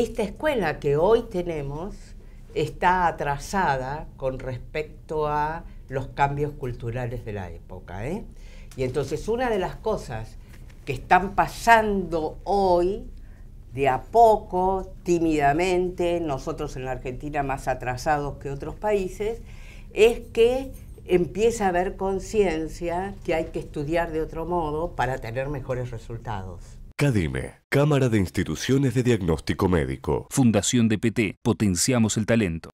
esta escuela que hoy tenemos está atrasada con respecto a los cambios culturales de la época. ¿eh? Y entonces una de las cosas que están pasando hoy, de a poco, tímidamente, nosotros en la Argentina más atrasados que otros países, es que empieza a haber conciencia que hay que estudiar de otro modo para tener mejores resultados. CADIME, Cámara de Instituciones de Diagnóstico Médico. Fundación de PT. potenciamos el talento.